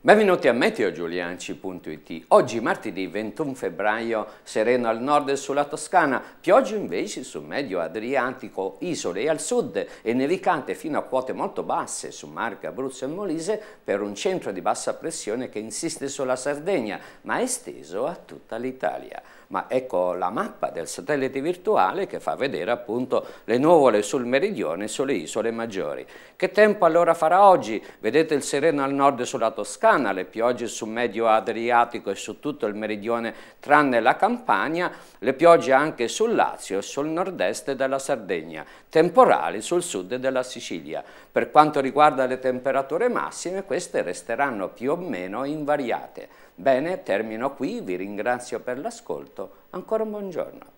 Benvenuti a meteogiulianci.it. Oggi martedì 21 febbraio, sereno al nord e sulla Toscana, pioggia invece sul medio Adriatico, isole e al sud e nevicante fino a quote molto basse su Marca, Abruzzo e Molise per un centro di bassa pressione che insiste sulla Sardegna, ma esteso a tutta l'Italia. Ma ecco la mappa del satellite virtuale che fa vedere appunto le nuvole sul meridione e sulle isole maggiori. Che tempo allora farà oggi? Vedete il sereno al nord sulla Toscana Toscana, le piogge sul medio Adriatico e su tutto il meridione tranne la Campania, le piogge anche sul Lazio e sul nord-est della Sardegna, temporali sul sud della Sicilia. Per quanto riguarda le temperature massime, queste resteranno più o meno invariate. Bene, termino qui, vi ringrazio per l'ascolto, ancora un buongiorno.